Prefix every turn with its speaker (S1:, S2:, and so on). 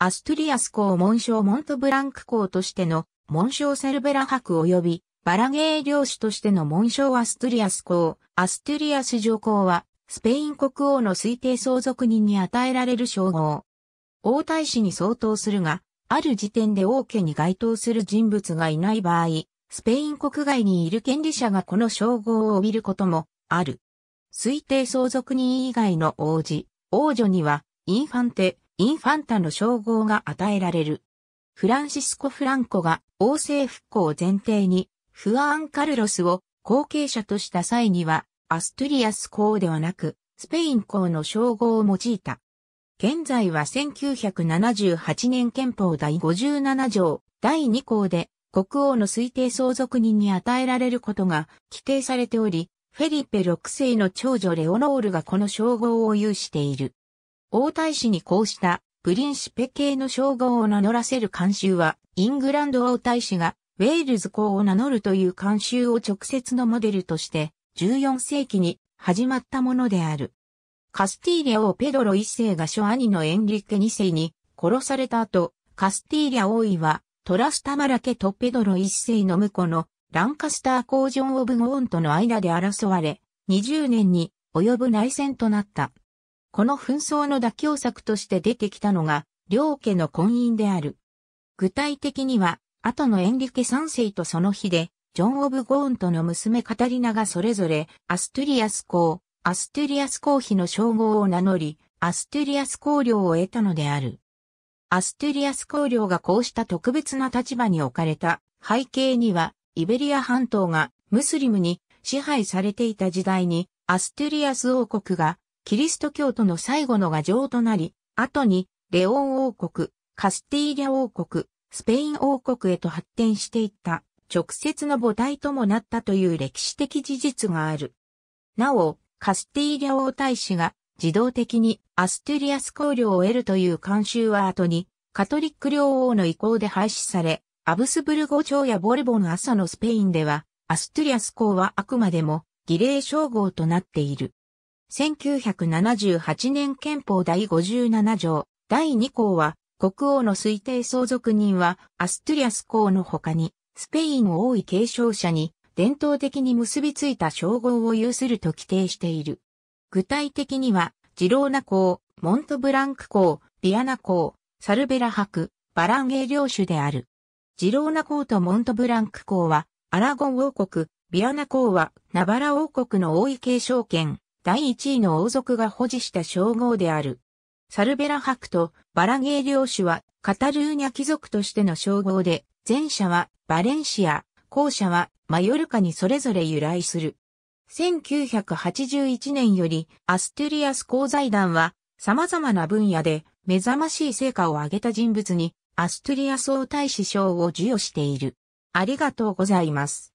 S1: アストゥリアス公紋章モントブランク公としての紋章セルベラ博及びバラゲー領主としての紋章アストゥリアス公、アストゥリアス上皇はスペイン国王の推定相続人に与えられる称号。王太子に相当するが、ある時点で王家に該当する人物がいない場合、スペイン国外にいる権利者がこの称号を帯びることもある。推定相続人以外の王子、王女には、インファンテ、インファンタの称号が与えられる。フランシスコ・フランコが王政復興を前提に、フアン・カルロスを後継者とした際には、アストゥリアス公ではなく、スペイン公の称号を用いた。現在は1978年憲法第57条第2項で国王の推定相続人に与えられることが規定されており、フェリペ6世の長女レオノールがこの称号を有している。王太子にこうしたプリンシペ系の称号を名乗らせる慣習は、イングランド王太子がウェールズ公を名乗るという慣習を直接のモデルとして、14世紀に始まったものである。カスティーリャ王ペドロ一世が諸兄のエンリケ二世に殺された後、カスティーリャ王位はトラスタマラケとペドロ一世の婿のランカスターョン・オブゴーンとの間で争われ、20年に及ぶ内戦となった。この紛争の妥協策として出てきたのが、両家の婚姻である。具体的には、後のエンリケ三世とその日で、ジョン・オブ・ゴーンとの娘カタリナがそれぞれ、アストゥリアス公、アストゥリアス公妃の称号を名乗り、アストゥリアス公領を得たのである。アストゥリアス公領がこうした特別な立場に置かれた背景には、イベリア半島がムスリムに支配されていた時代に、アストゥリアス王国がキリスト教徒の最後の牙城となり、後に、レオン王国、カスティーリャ王国、スペイン王国へと発展していった、直接の母体ともなったという歴史的事実がある。なお、カスティーリャ王大使が自動的にアストゥリアス公領を得るという慣習は後に、カトリック領王の意向で廃止され、アブスブルゴ朝やボルボの朝のスペインでは、アストゥリアス公はあくまでも儀礼称号となっている。1978年憲法第57条第2項は国王の推定相続人はアストゥリアス公の他にスペインを王位継承者に伝統的に結びついた称号を有すると規定している。具体的にはジローナ公、モントブランク公、ビアナ公、サルベラ伯、バランゲー領主である。ジローナ公とモントブランク公はアラゴン王国、ビアナ公はナバラ王国の王位継承権、第1位の王族が保持した称号である。サルベラ伯とバラゲー領主はカタルーニャ貴族としての称号で、前者はバレンシア、後者はマヨルカにそれぞれ由来する。1981年よりアストゥリアス鉱財団は様々な分野で目覚ましい成果を上げた人物にアストゥリアス王大使賞を授与している。ありがとうございます。